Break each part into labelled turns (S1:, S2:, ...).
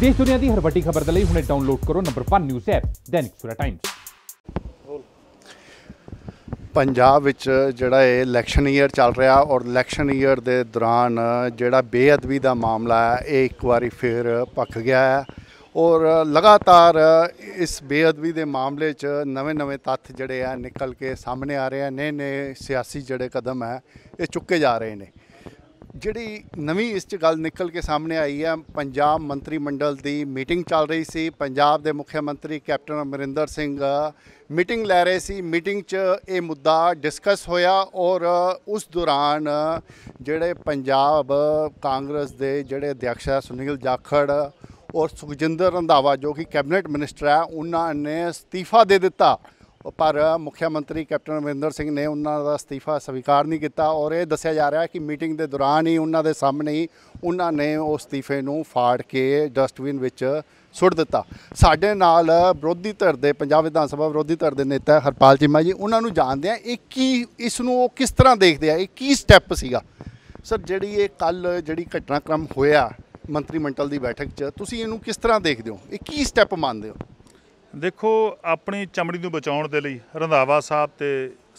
S1: ਦੇਸ਼ ਦੁਨੀਆ ਦੀ ਹਰ
S2: ਵੱਡੀ ਖਬਰ ਦੇ ਲਈ ਹੁਣੇ ਡਾਊਨਲੋਡ ਕਰੋ number 1 news app Dainik Surat times
S1: Punjab ਵਿੱਚ ਜਿਹੜਾ ਇਹ ਇਲੈਕਸ਼ਨ ਈਅਰ ਚੱਲ ਰਿਹਾ ਔਰ ਇਲੈਕਸ਼ਨ ਈਅਰ ਦੇ ਦੌਰਾਨ ਜਿਹੜਾ ਬੇਅਦਬੀ ਦਾ ਮਾਮਲਾ ਹੈ ਇਹ ਇੱਕ ਵਾਰੀ ਫਿਰ ਪੱਕ ਗਿਆ ਹੈ ਔਰ ਲਗਾਤਾਰ ਇਸ ਬੇਅਦਬੀ ਦੇ ਮਾਮਲੇ 'ਚ ਨਵੇਂ-ਨਵੇਂ ਤੱਥ ਜਿਹੜੇ ਆ ਨਿਕਲ ਕੇ ਸਾਹਮਣੇ ਆ ਰਹੇ ਆ ਨੇ ਨੇ ਸਿਆਸੀ ਜਿਹੜੇ ਕਦਮ ਆ ਇਹ ਚੁੱਕੇ ਜਾ ਰਹੇ ਨੇ ਜਿਹੜੀ ਨਵੀਂ ਇਸ ਚ ਗੱਲ ਨਿਕਲ ਕੇ ਸਾਹਮਣੇ ਆਈ ਹੈ ਪੰਜਾਬ ਮੰਤਰੀ ਮੰਡਲ ਦੀ ਮੀਟਿੰਗ ਚੱਲ ਰਹੀ ਸੀ ਪੰਜਾਬ ਦੇ ਮੁੱਖ ਮੰਤਰੀ ਕੈਪਟਨ ਅਮਰਿੰਦਰ ਸਿੰਘ ਮੀਟਿੰਗ ਲੈ ਰਹੇ ਸੀ ਮੀਟਿੰਗ 'ਚ ਇਹ ਮੁੱਦਾ ਡਿਸਕਸ ਹੋਇਆ ਔਰ ਉਸ ਦੌਰਾਨ ਜਿਹੜੇ ਪੰਜਾਬ ਕਾਂਗਰਸ ਦੇ ਜਿਹੜੇ ਅਧਿਆਕਸ਼ ਸੁਨੀਲ ਜਾਖੜ ਔਰ ਸੁਖਜਿੰਦਰ ਰੰਧਾਵਾ ਜੋ ਕਿ ਕੈਬਨਿਟ ਮਿਨਿਸਟਰ ਹੈ ਉਹਨਾਂ ਨੇ ਅਸਤੀਫਾ ਦੇ ਦਿੱਤਾ ਪਰ ਮੁੱਖ ਮੰਤਰੀ ਕੈਪਟਨ ਅਮਰਿੰਦਰ ਸਿੰਘ ਨੇ ਉਹਨਾਂ ਦਾ ਅਸਤੀਫਾ ਸਵੀਕਾਰ ਨਹੀਂ ਕੀਤਾ ਔਰ ਇਹ ਦੱਸਿਆ ਜਾ ਰਿਹਾ ਹੈ ਕਿ ਮੀਟਿੰਗ ਦੇ ਦੌਰਾਨ ਹੀ ਉਹਨਾਂ ਦੇ ਸਾਹਮਣੇ ਹੀ ਉਹਨਾਂ ਨੇ ਉਹ ਅਸਤੀਫੇ ਨੂੰ ਫਾੜ ਕੇ ਡਸਟਬਿਨ ਵਿੱਚ ਸੁੱਟ ਦਿੱਤਾ ਸਾਡੇ ਨਾਲ ਵਿਰੋਧੀ ਧਿਰ ਦੇ ਪੰਜਾਬ ਵਿਧਾਨ ਸਭਾ ਵਿਰੋਧੀ ਧਿਰ ਦੇ ਨੇਤਾ ਹਰਪਾਲ ਚੀਮਾ ਜੀ ਉਹਨਾਂ ਨੂੰ ਜਾਣਦੇ ਆ ਇਹ ਕੀ ਇਸ ਨੂੰ ਉਹ ਕਿਸ ਤਰ੍ਹਾਂ ਦੇਖਦੇ ਆ ਇਹ ਕੀ ਸਟੈਪ ਸੀਗਾ ਸਰ ਜਿਹੜੀ ਇਹ ਕੱਲ ਜਿਹੜੀ ਘਟਨਾਕ੍ਰਮ ਹੋਇਆ ਮੰਤਰੀ ਮੰਡਲ ਦੀ ਬੈਠਕ 'ਚ ਤੁਸੀਂ ਇਹਨੂੰ ਕਿਸ ਤਰ੍ਹਾਂ ਦੇਖਦੇ ਹੋ ਇਹ ਕੀ ਸਟੈਪ ਮੰਨਦੇ ਹੋ ਦੇਖੋ ਆਪਣੀ ਚਮੜੀ ਨੂੰ
S2: ਬਚਾਉਣ ਦੇ ਲਈ ਰੰਧਾਵਾ ਸਾਹਿਬ ਤੇ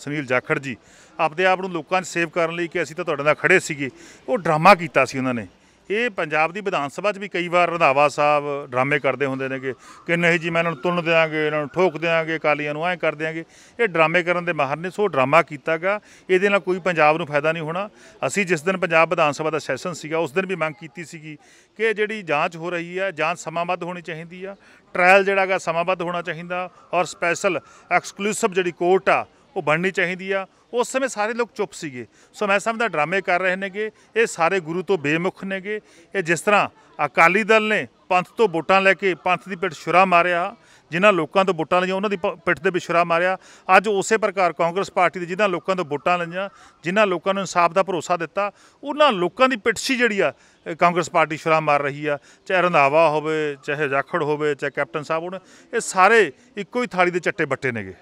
S2: ਸੁਨੀਲ ਜਾਖੜ ਜੀ ਆਪਦੇ ਆਪ ਨੂੰ ਲੋਕਾਂ ਨੂੰ ਸੇਵ ਕਰਨ ਲਈ ਕਿ ਅਸੀਂ ਤਾਂ ਤੁਹਾਡੇ ਨਾਲ ਖੜੇ ਸੀਗੇ ਉਹ ਡਰਾਮਾ ਕੀਤਾ ਸੀ ਉਹਨਾਂ ਨੇ ਇਹ ਪੰਜਾਬ ਦੀ ਵਿਧਾਨ ਸਭਾ 'ਚ ਵੀ ਕਈ ਵਾਰ ਰੰਧਾਵਾ ਸਾਹਿਬ ਡਰਾਮੇ ਕਰਦੇ ਹੁੰਦੇ ਨੇ ਕਿ ਨਹੀਂ ਜੀ ਮੈਂ ਇਹਨਾਂ ਨੂੰ ਤੁੰਨ ਦੇਵਾਂਗੇ ਇਹਨਾਂ ਨੂੰ ਠੋਕ ਦੇਵਾਂਗੇ ਕਾਲੀਆਂ ਨੂੰ ਐਂ ਕਰ ਦੇਵਾਂਗੇ ਇਹ ਡਰਾਮੇ ਕਰਨ ਦੇ ਮਾਹਰ ਨੇ ਸੋ ਡਰਾਮਾ ਕੀਤਾਗਾ ਇਹਦੇ ਨਾਲ ਕੋਈ ਪੰਜਾਬ ਨੂੰ ਫਾਇਦਾ ਨਹੀਂ ਹੋਣਾ ਅਸੀਂ ਜਿਸ ਦਿਨ ਪੰਜਾਬ ਵਿਧਾਨ ਸਭਾ ਦਾ ਸੈਸ਼ਨ ਸੀਗਾ ਉਸ ਦਿਨ ਵੀ ਮੰਗ ਕੀਤੀ ਸੀਗੀ ਕਿ ਜਿਹੜੀ ਜਾਂਚ ਹੋ ਰਹੀ ਹੈ ਜਾਂਚ ਸਮਾਂਬੱਧ ਹੋਣੀ ਚਾਹੀਦੀ ਆ ਟ੍ਰਾਇਲ ਜਿਹੜਾਗਾ ਸਮਾਂਬੱਧ ਹੋਣਾ ਚਾਹੀਦਾ ਔਰ ਸਪੈਸ਼ਲ ਐਕਸਕਲੂਸਿਵ ਜਿਹੜੀ ਕੋਰਟ ਆ ਉਹ ਬਣਨੀ ਚਾਹੀਦੀ ਆ ਉਸ ਸਮੇਂ ਸਾਰੇ ਲੋਕ ਚੁੱਪ ਸੀਗੇ ਸੋ ਮੈਂ ਸਮਝਦਾ ਡਰਾਮੇ ਕਰ ਰਹੇ ਨੇਗੇ ਇਹ ਸਾਰੇ ਗੁਰੂ ਤੋਂ ਬੇਮੁਖ ਨੇਗੇ ਇਹ ਜਿਸ ਤਰ੍ਹਾਂ ਅਕਾਲੀ ਦਲ ਨੇ ਪੰਥ ਤੋਂ ਵੋਟਾਂ ਲੈ ਕੇ ਪੰਥ ਦੀ ਪਿੱਠ ਛੁਰਾ ਮਾਰਿਆ ਜਿਨ੍ਹਾਂ ਲੋਕਾਂ ਤੋਂ ਵੋਟਾਂ ਲਈਆਂ ਉਹਨਾਂ ਦੀ ਪਿੱਠ ਦੇ ਵੀ ਛੁਰਾ ਮਾਰਿਆ ਅੱਜ ਉਸੇ ਪ੍ਰਕਾਰ ਕਾਂਗਰਸ ਪਾਰਟੀ ਦੇ ਜਿਨ੍ਹਾਂ ਲੋਕਾਂ ਤੋਂ ਵੋਟਾਂ ਲਈਆਂ ਜਿਨ੍ਹਾਂ ਲੋਕਾਂ ਨੂੰ ਇਨਸਾਫ ਦਾ ਭਰੋਸਾ ਦਿੱਤਾ ਉਹਨਾਂ ਲੋਕਾਂ ਦੀ ਪਿੱਠ ਸੀ ਜਿਹੜੀ ਆ ਕਾਂਗਰਸ ਪਾਰਟੀ ਛੁਰਾ ਮਾਰ ਰਹੀ ਆ ਚਾਹੇ ਰੰਧਾਵਾ ਹੋਵੇ ਚਾਹੇ ਜਾਖੜ ਹੋਵੇ ਚਾਹੇ ਕੈਪਟਨ ਸਾਹਿਬ ਹੋਣ ਇਹ ਸਾਰੇ ਇੱਕੋ ਹੀ ਥਾਲੀ ਦੇ ਚੱਟੇ ਬੱਟੇ
S1: ਨੇਗੇ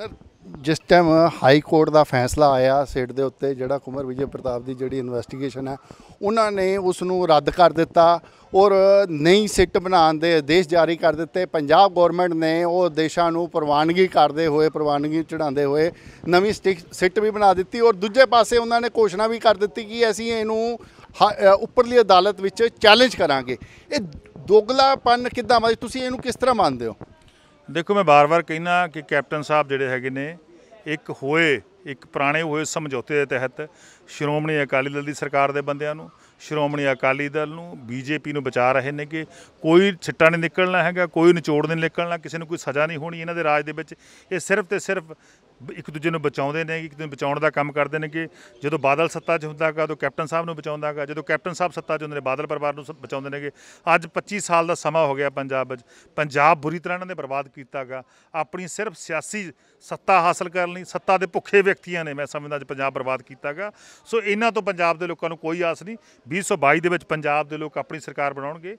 S1: ਸਰ ਜਿਸ ਟਾਈਮ ਹਾਈ ਕੋਰਟ ਦਾ ਫੈਸਲਾ ਆਇਆ ਸਿਟ ਦੇ ਉੱਤੇ ਜਿਹੜਾ ਕੁਮਰ ਵਿਜੇ ਪ੍ਰਤਾਪ ਦੀ ਜਿਹੜੀ ਇਨਵੈਸਟੀਗੇਸ਼ਨ ਹੈ ਉਹਨਾਂ ਨੇ ਉਸ ਨੂੰ ਰੱਦ ਕਰ ਦਿੱਤਾ ਔਰ ਨਈ ਸਿੱਟ ਬਣਾਉਣ ਦੇ ਆਦੇਸ਼ ਜਾਰੀ ਕਰ ਦਿੱਤੇ ਪੰਜਾਬ ਗਵਰਨਮੈਂਟ ਨੇ ਉਹ ਦੇਸ਼ਾਂ ਨੂੰ ਪ੍ਰਵਾਨਗੀ ਕਰਦੇ ਹੋਏ ਪ੍ਰਵਾਨਗੀ ਚੜਾਉਂਦੇ ਹੋਏ ਨਵੀਂ ਸਿੱਟ ਵੀ ਬਣਾ ਦਿੱਤੀ ਔਰ ਦੂਜੇ ਪਾਸੇ ਉਹਨਾਂ ਨੇ ਘੋਸ਼ਣਾ ਵੀ ਕਰ ਦਿੱਤੀ ਕਿ ਅਸੀਂ ਇਹਨੂੰ ਉੱਪਰਲੀ ਅਦਾਲਤ ਵਿੱਚ ਚੈਲੰਜ ਕਰਾਂਗੇ ਇਹ ਦੋਗਲਾਪਨ ਕਿੱਦਾਂ ਤੁਸੀਂ ਇਹਨੂੰ ਕਿਸ ਤਰ੍ਹਾਂ ਮੰਨਦੇ ਹੋ ਦੇਖੋ ਮੈਂ ਬਾਰ-ਬਾਰ ਕਹਿਣਾ
S2: ਕਿ ਕੈਪਟਨ ਸਾਹਿਬ ਜਿਹੜੇ ਹੈਗੇ ਨੇ ਇੱਕ ਹੋਏ ਇੱਕ ਪੁਰਾਣੇ ਹੋਏ ਸਮਝੌਤੇ ਦੇ ਤਹਿਤ ਸ਼੍ਰੋਮਣੀ ਅਕਾਲੀ ਦਲ ਦੀ ਸਰਕਾਰ ਦੇ ਬੰਦਿਆਂ ਨੂੰ ਸ਼੍ਰੋਮਣੀ ਅਕਾਲੀ ਦਲ ਨੂੰ ਬੀਜੇਪੀ ਨੂੰ ਬਚਾ ਰਹੇ ਨੇ ਕਿ ਕੋਈ ਛਿੱਟਾ ਨਹੀਂ ਨਿਕਲਣਾ ਹੈਗਾ ਕੋਈ ਨਿਚੋੜ ਨਹੀਂ ਨਿਕਲਣਾ ਕਿਸੇ ਨੂੰ ਕੋਈ ਸਜ਼ਾ ਨਹੀਂ ਹੋਣੀ ਇਹਨਾਂ ਦੇ ਰਾਜ ਦੇ ਵਿੱਚ ਇਹ ਸਿਰਫ ਤੇ ਸਿਰਫ ਇੱਕ ਦੂਜੇ ਨੂੰ ਬਚਾਉਂਦੇ ਨੇ ਇੱਕ ਦੂਜੇ ਬਚਾਉਣ ਦਾ ਕੰਮ ਕਰਦੇ ਨੇ ਕਿ ਜਦੋਂ ਬਾਦਲ ਸੱਤਾ 'ਚ ਹੁੰਦਾਗਾ ਉਦੋਂ ਕੈਪਟਨ ਸਾਹਿਬ ਨੂੰ ਬਚਾਉਂਦਾਗਾ ਜਦੋਂ ਕੈਪਟਨ ਸਾਹਿਬ ਸੱਤਾ 'ਚ ਹੁੰਦੇ ਨੇ ਬਾਦਲ ਪਰਿਵਾਰ ਨੂੰ ਬਚਾਉਂਦੇ ਨੇਗੇ ਅੱਜ 25 ਸਾਲ ਦਾ ਸਮਾਂ ਹੋ ਗਿਆ ਪੰਜਾਬ 'ਚ ਪੰਜਾਬ ਬੁਰੀ ਤਰ੍ਹਾਂ ਇਹਨਾਂ ਨੇ ਬਰਬਾਦ ਕੀਤਾਗਾ ਆਪਣੀ ਸਿਰਫ ਸਿਆਸੀ ਸੱਤਾ ਹਾਸਲ ਕਰਨ ਲਈ ਸੱਤਾ ਦੇ ਭੁੱਖੇ ਵਿਅਕਤੀਆਂ ਨੇ ਮੈਂ ਸਮਝਦਾ ਅੱਜ ਪੰਜਾਬ ਬਰਬਾਦ ਕੀਤਾਗਾ ਸੋ ਇਹਨਾਂ ਤੋਂ ਪੰਜਾਬ ਦੇ ਲੋਕਾਂ ਨੂੰ ਕੋਈ ਆਸ ਨਹੀਂ 2022 ਦੇ ਵਿੱਚ ਪੰਜਾਬ ਦੇ ਲੋਕ ਆਪਣੀ ਸਰਕਾਰ ਬਣਾਉਣਗੇ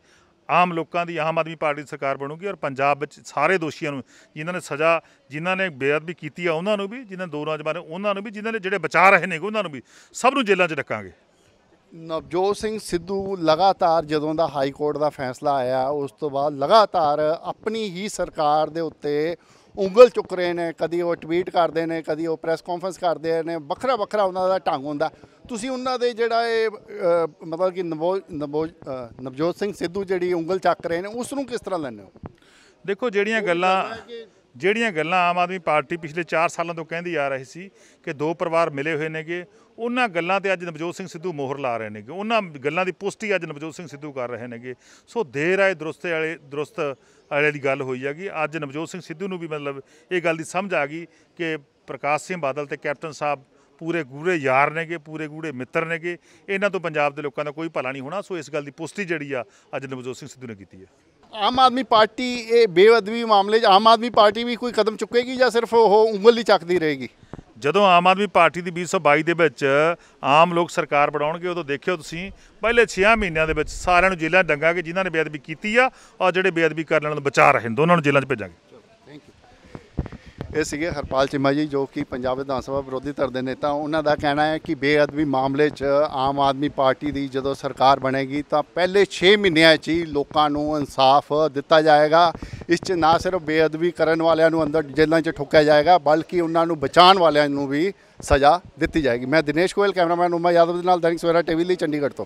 S2: ਆਮ ਲੋਕਾਂ ਦੀ ਆਮ ਆਦਮੀ ਪਾਰਟੀ ਦੀ ਸਰਕਾਰ ਬਣੂਗੀ ਔਰ ਪੰਜਾਬ ਵਿੱਚ ਸਾਰੇ ਦੋਸ਼ੀਆਂ ਨੂੰ ਜਿਨ੍ਹਾਂ ਨੇ ਸਜ਼ਾ ਜਿਨ੍ਹਾਂ ਨੇ ਬੇਅਦਬੀ ਕੀਤੀ ਆ ਉਹਨਾਂ ਨੂੰ ਵੀ ਜਿਨ੍ਹਾਂ ਦੋਰਾਂ ਬਾਰੇ ਉਹਨਾਂ ਨੂੰ ਵੀ ਜਿਨ੍ਹਾਂ ਨੇ ਜਿਹੜੇ ਬਚਾ ਰਹੇ ਨੇ ਉਹਨਾਂ ਨੂੰ ਵੀ ਸਭ ਨੂੰ ਜੇਲ੍ਹਾਂ 'ਚ ਰੱਖਾਂਗੇ
S1: ਨਵਜੋਤ ਸਿੰਘ ਸਿੱਧੂ ਲਗਾਤਾਰ ਜਦੋਂ ਦਾ ਹਾਈ ਕੋਰਟ ਦਾ ਫੈਸਲਾ ਆਇਆ ਉਸ ਤੋਂ ਬਾਅਦ ਲਗਾਤਾਰ ਆਪਣੀ ਹੀ ਸਰਕਾਰ ਦੇ ਉੱਤੇ ਉਂਗਲ ਚੁੱਕ ਰਹੇ ਨੇ ਕਦੀ ਉਹ ਟਵੀਟ ਕਰਦੇ ਨੇ ਕਦੀ ਉਹ ਪ੍ਰੈਸ ਕਾਨਫਰੰਸ ਕਰਦੇ ਨੇ ਵੱਖਰਾ ਵੱਖਰਾ ਉਹਨਾਂ ਦਾ ਢੰਗ ਹੁੰਦਾ ਤੁਸੀਂ ਉਹਨਾਂ ਦੇ ਜਿਹੜਾ ਇਹ ਮਤਲਬ ਕਿ ਨਵਜੋਤ ਸਿੰਘ ਸਿੱਧੂ ਜਿਹੜੀ ਉਂਗਲ ਚੱਕ ਰਹੇ ਨੇ ਉਸ ਨੂੰ ਕਿਸ ਤਰ੍ਹਾਂ ਲੈਣੇ ਹੋ
S2: ਦੇਖੋ ਜਿਹੜੀਆਂ ਗੱਲਾਂ ਜਿਹੜੀਆਂ ਗੱਲਾਂ ਆਮ ਆਦਮੀ ਪਾਰਟੀ ਪਿਛਲੇ 4 ਸਾਲਾਂ ਤੋਂ ਕਹਿੰਦੀ ਆ ਰਹੀ ਸੀ ਕਿ ਦੋ ਪਰਿਵਾਰ ਮਿਲੇ ਹੋਏ ਨੇਗੇ ਉਹਨਾਂ ਗੱਲਾਂ ਤੇ ਅੱਜ ਨਵਜੋਤ ਸਿੰਘ ਸਿੱਧੂ ਮੋਹਰ ਲਾ ਰਹੇ ਨੇਗੇ ਉਹਨਾਂ ਗੱਲਾਂ ਦੀ ਪੁਸ਼ਟੀ ਅੱਜ ਨਵਜੋਤ ਸਿੰਘ ਸਿੱਧੂ ਕਰ ਰਹੇ ਨੇਗੇ ਸੋ ਦੇਰ ਆਏ ਦਰਸਤ ਵਾਲੇ ਦਰਸਤ ਵਾਲੇ ਦੀ ਗੱਲ ਹੋਈ ਹੈਗੀ ਅੱਜ ਨਵਜੋਤ ਸਿੰਘ ਸਿੱਧੂ ਨੂੰ ਵੀ ਮਤਲਬ ਇਹ ਗੱਲ ਦੀ ਸਮਝ ਆ ਗਈ ਕਿ ਪ੍ਰਕਾਸ਼ ਸਿੰਘ ਬਾਦਲ ਤੇ ਕੈਪਟਨ ਸਾਹਿਬ ਪੂਰੇ ਗੂੜੇ ਯਾਰ ਨੇਗੇ ਪੂਰੇ ਗੂੜੇ ਮਿੱਤਰ ਨੇਗੇ ਇਹਨਾਂ ਤੋਂ ਪੰਜਾਬ ਦੇ ਲੋਕਾਂ ਦਾ ਕੋਈ ਭਲਾ ਨਹੀਂ ਹੋਣਾ ਸੋ ਇਸ ਗੱਲ ਦੀ ਪੁਸ਼ਟੀ ਜਿਹੜੀ ਆ ਅੱਜ ਨਵਜੋਤ ਸਿੰਘ
S1: ਸਿੱਧੂ ਨੇ ਕੀਤੀ ਹੈ ਆਮ ਆਦਮੀ ਪਾਰਟੀ ਇਹ ਬੇਅਦਬੀ ਮਾਮਲੇ 'ਚ ਆਮ ਆਦਮੀ ਪਾਰਟੀ ਵੀ ਕੋਈ ਕਦਮ ਚੁੱਕੇਗੀ ਜਾਂ ਸਿਰਫ ਉਹ ਉਂਗਲ ਹੀ ਚੱਕਦੀ ਰਹੇਗੀ ਜਦੋਂ ਆਮ ਆਦਮੀ ਪਾਰਟੀ ਦੀ 2022 ਦੇ ਵਿੱਚ
S2: ਆਮ ਲੋਕ ਸਰਕਾਰ ਬਣਾਉਣਗੇ ਉਦੋਂ ਦੇਖਿਓ ਤੁਸੀਂ ਪਹਿਲੇ 6 ਮਹੀਨਿਆਂ ਦੇ ਵਿੱਚ ਸਾਰਿਆਂ ਨੂੰ ਜੇਲ੍ਹਾਂ ਡੰਗਾਂਗੇ ਜਿਨ੍ਹਾਂ ਨੇ ਬੇਅਦਬੀ ਕੀਤੀ ਆ ਔਰ ਜਿਹੜੇ ਬੇਅਦਬੀ ਕਰਨ ਵਾਲਿਆਂ ਨੂੰ ਬਚਾ ਰਹੇ ਨੇ ਦੋਨਾਂ ਨੂੰ ਜੇਲ੍ਹਾਂ 'ਚ ਭੇਜਾਂਗੇ
S1: ਇਹ ਸੀਗੇ ਹਰਪਾਲ ਚਿਮਾ ਜੀ ਜੋ ਕਿ ਪੰਜਾਬ ਵਿਧਾਨ ਸਭਾ ਵਿਰੋਧੀ ਧਿਰ ਦੇ ਨੇਤਾ ਉਹਨਾਂ ਦਾ ਕਹਿਣਾ ਹੈ ਕਿ ਬੇਅਦਬੀ ਮਾਮਲੇ 'ਚ ਆਮ ਆਦਮੀ ਪਾਰਟੀ ਦੀ ਜਦੋਂ ਸਰਕਾਰ ਬਣੇਗੀ ਤਾਂ ਪਹਿਲੇ 6 ਮਹੀਨਿਆਂ 'ਚ ਹੀ ਲੋਕਾਂ ਨੂੰ ਇਨਸਾਫ ਦਿੱਤਾ ਜਾਏਗਾ ਇਸ 'ਚ ਨਾ ਸਿਰਫ ਬੇਅਦਬੀ ਕਰਨ ਵਾਲਿਆਂ ਨੂੰ ਅੰਦਰ ਜੇਲ੍ਹਾਂ 'ਚ ਠੋਕਿਆ ਜਾਏਗਾ ਬਲਕਿ ਉਹਨਾਂ ਨੂੰ ਬਚਾਉਣ ਵਾਲਿਆਂ ਨੂੰ ਵੀ ਸਜ਼ਾ ਦਿੱਤੀ ਜਾਏਗੀ ਮੈਂ ਦਿਨੇਸ਼ ਕੋਇਲ ਕੈਮਰਾਮੈਨ ਉਮਾ ਯਾਦਵ ਦੇ ਨਾਲ ਦੈਨਿਕ ਸਵੇਰਾ ਟੀਵੀ ਲਈ ਚੰਡੀਗੜ੍ਹ ਤੋਂ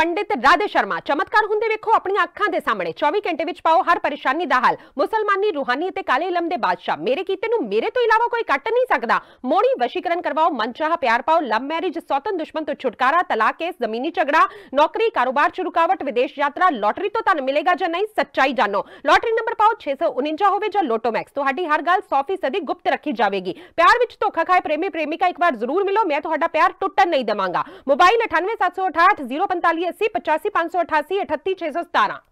S3: पंडित राधे शर्मा चमत्कार होंगे वेखो अपनी अखा के सामने चौबी घंटे पाओ हर परेशानी का हल मुसलमानी रूहानी काले इलम के बादशाह मेरे किते मेरे तो इलावा कोई कट नहीं सकता मोड़ी वशीकरण करवाओ मनचाह प्यार पाओ लव मैरिज सौतन दुश्मन तो छुटकारा तलाक केस जमीनी झगड़ा नौकरी कारोबार च रुकावट विदेश यात्रा लॉटरी तो तुम मिलेगा ज नहीं सच्चाई जानो लॉटरी नंबर पाओ छे सौ उन्ंजा हो लोटोमैक्स तुम्हारी हर गल सौ फीसदी गुप्त रखी जाएगी प्यार धोखा खाए प्रेमी प्रेमिका एक बार जरूर मिलो मैं प्यार टुटन नहीं देवगा मोबाइल अठानवे सत सौ अठाठ जीरो पंतालीस 85 85 588